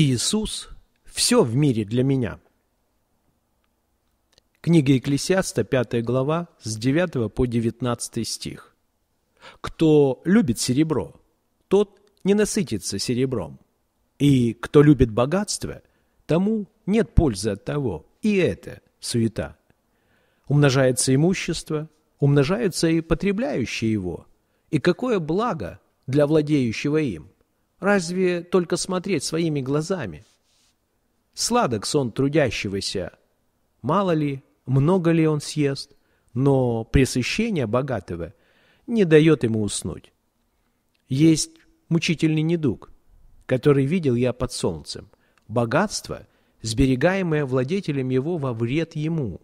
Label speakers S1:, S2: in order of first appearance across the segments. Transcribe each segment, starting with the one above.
S1: Иисус – все в мире для меня. Книга Екклесиаста, 5 глава, с 9 по 19 стих. «Кто любит серебро, тот не насытится серебром, и кто любит богатство, тому нет пользы от того, и это суета. Умножается имущество, умножаются и потребляющие его, и какое благо для владеющего им – Разве только смотреть своими глазами? Сладок сон трудящегося. Мало ли, много ли он съест, но пресыщение богатого не дает ему уснуть. Есть мучительный недуг, который видел я под солнцем. Богатство, сберегаемое владетелем его во вред ему.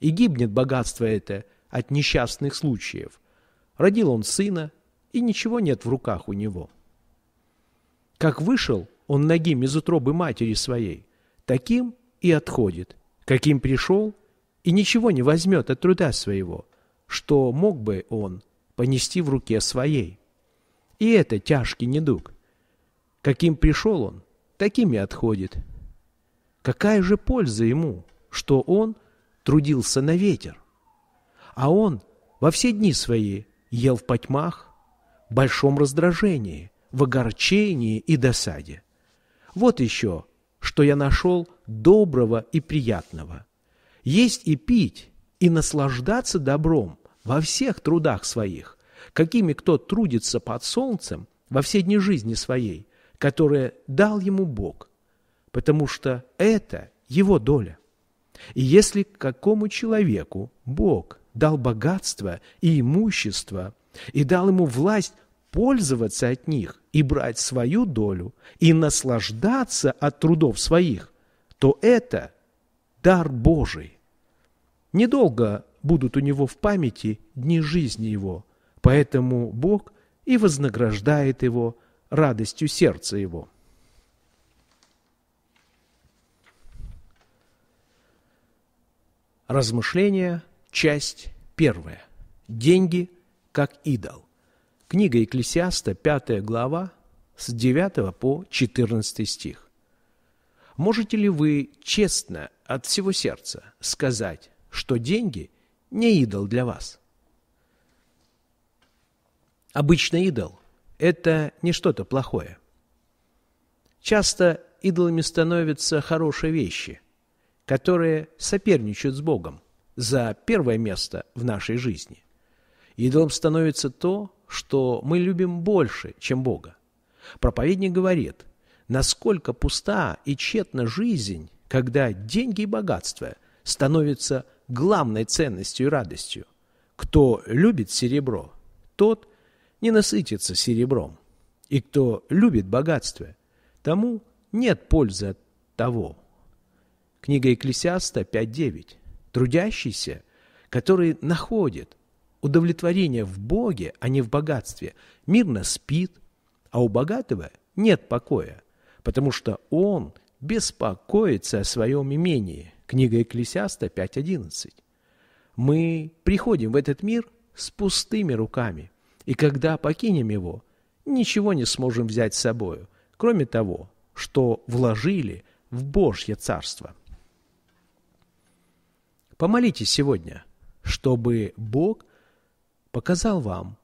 S1: И гибнет богатство это от несчастных случаев. Родил он сына, и ничего нет в руках у него». Как вышел он ногим из утробы матери своей, таким и отходит, каким пришел, и ничего не возьмет от труда своего, что мог бы он понести в руке своей. И это тяжкий недуг. Каким пришел он, таким и отходит. Какая же польза ему, что он трудился на ветер? А он во все дни свои ел в потьмах, в большом раздражении – в огорчении и досаде. Вот еще, что я нашел доброго и приятного. Есть и пить, и наслаждаться добром во всех трудах своих, какими кто трудится под солнцем во все дни жизни своей, которые дал ему Бог, потому что это его доля. И если какому человеку Бог дал богатство и имущество и дал ему власть пользоваться от них и брать свою долю и наслаждаться от трудов своих, то это дар Божий. Недолго будут у него в памяти дни жизни его, поэтому Бог и вознаграждает его радостью сердца его. Размышления, часть первая. Деньги как идол. Книга Екклесиаста, 5 глава, с 9 по 14 стих. Можете ли вы честно от всего сердца сказать, что деньги не идол для вас? Обычно идол – это не что-то плохое. Часто идолами становятся хорошие вещи, которые соперничают с Богом за первое место в нашей жизни. Идолом становится то, что мы любим больше, чем Бога. Проповедник говорит, насколько пуста и тщетна жизнь, когда деньги и богатство становятся главной ценностью и радостью. Кто любит серебро, тот не насытится серебром. И кто любит богатство, тому нет пользы от того. Книга Экклесиаста 5.9. Трудящийся, который находит – Удовлетворение в Боге, а не в богатстве. Мирно спит, а у богатого нет покоя, потому что он беспокоится о своем имении. Книга Экклесиаста 5.11. Мы приходим в этот мир с пустыми руками, и когда покинем его, ничего не сможем взять с собою, кроме того, что вложили в Божье Царство. Помолитесь сегодня, чтобы Бог – показал вам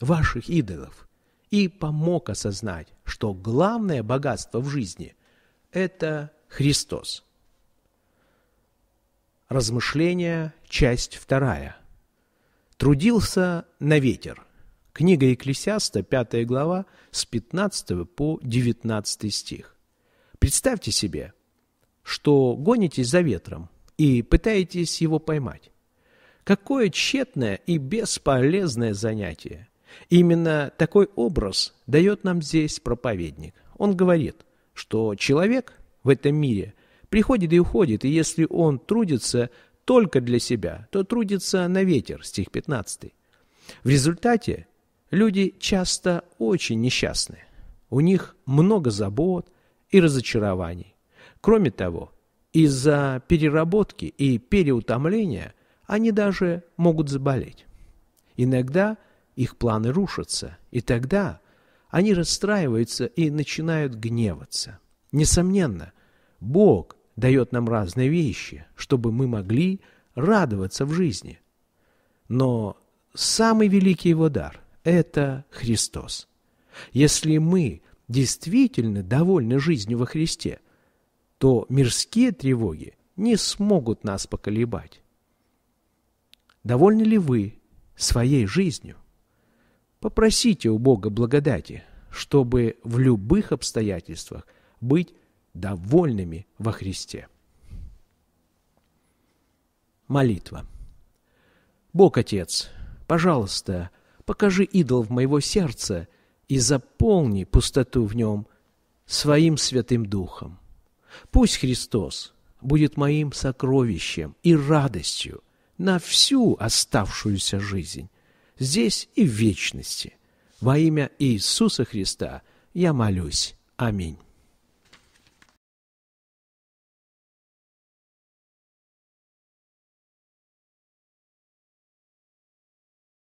S1: ваших идолов и помог осознать, что главное богатство в жизни – это Христос. Размышления, часть вторая. «Трудился на ветер». Книга Екклесиаста, 5 глава, с 15 по 19 стих. Представьте себе, что гонитесь за ветром и пытаетесь его поймать. Какое тщетное и бесполезное занятие! Именно такой образ дает нам здесь проповедник. Он говорит, что человек в этом мире приходит и уходит, и если он трудится только для себя, то трудится на ветер, стих 15. В результате люди часто очень несчастны. У них много забот и разочарований. Кроме того, из-за переработки и переутомления они даже могут заболеть. Иногда их планы рушатся, и тогда они расстраиваются и начинают гневаться. Несомненно, Бог дает нам разные вещи, чтобы мы могли радоваться в жизни. Но самый великий его дар – это Христос. Если мы действительно довольны жизнью во Христе, то мирские тревоги не смогут нас поколебать довольны ли вы своей жизнью? Попросите у Бога благодати, чтобы в любых обстоятельствах быть довольными во Христе. Молитва. Бог Отец, пожалуйста, покажи идол в моего сердца и заполни пустоту в нем своим Святым Духом. Пусть Христос будет моим сокровищем и радостью – на всю оставшуюся жизнь, здесь и в вечности. Во имя Иисуса Христа я молюсь. Аминь.